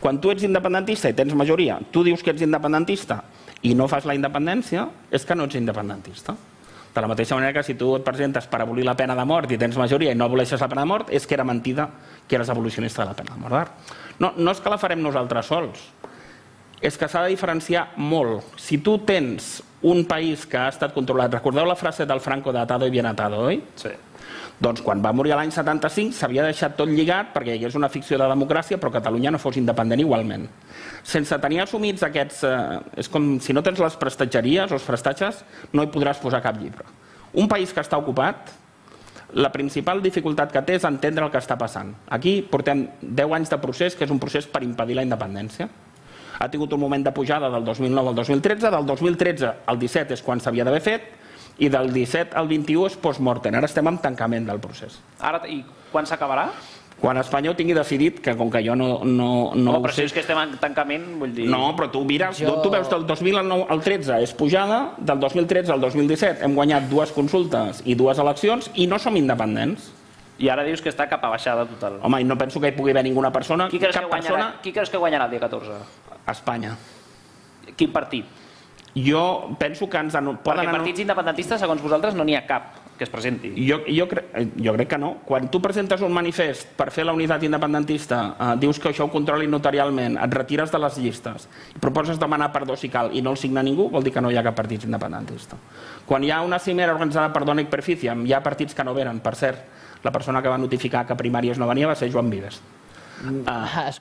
Quan tu ets independentista i tens majoria, tu dius que ets independentista i no fas la independència, és que no ets independentista. De la mateixa manera que si tu et presentes per abolir la pena de mort i tens majoria i no aboleixes la pena de mort, és que era mentida que eres abolicionista de la pena de mort. No, no és que la farem nosaltres sols, és que s'ha de diferenciar molt. Si tu tens un país que ha estat controlat, recordeu la frase del Franco de Atado i bien atado, oi? Sí. Doncs quan va morir l'any 75 s'havia deixat tot lligat perquè hi hagués una ficció de democràcia però Catalunya no fos independent igualment. Sense tenir assumits aquests... Eh, és com si no tens les prestatgeries o els prestatges no hi podràs posar cap llibre. Un país que està ocupat, la principal dificultat que té és entendre el que està passant. Aquí portem 10 anys de procés, que és un procés per impedir la independència ha tingut un moment de pujada del 2009 al 2013, del 2013 al 17 és quan s'havia d'haver fet, i del 17 al 21 és post-mortem. Ara estem en tancament del procés. Ara, I quan s'acabarà? quan ho tingui decidit que com que jo no, no, no, no però sé... si és que estem en tancament, vull dir... No, però tu mira, jo... tu veus del 2009 al 13 és pujada, del 2013 al 2017 hem guanyat dues consultes i dues eleccions i no som independents. I ara dius que està cap a baixada total. Home, i no penso que hi pugui haver ninguna persona... Qui creus, cap que, guanyarà, persona... qui creus que guanyarà el dia 14? Espanya. Quin partit? Jo penso que ens... Poden Perquè partits independentistes, segons vosaltres, no n'hi ha cap que es presenti. Jo, jo, cre eh, jo crec que no. Quan tu presentes un manifest per fer la unitat independentista, eh, dius que això ho controli notarialment, et retires de les llistes, proposes demanar perdó si cal i no el signa ningú, vol dir que no hi ha cap partit independentista. Quan hi ha una cimera organitzada per Dona i Perficiam, hi ha partits que no venen, per cert. La persona que va notificar que primàries no venia va ser Joan Vives. Mm. Uh,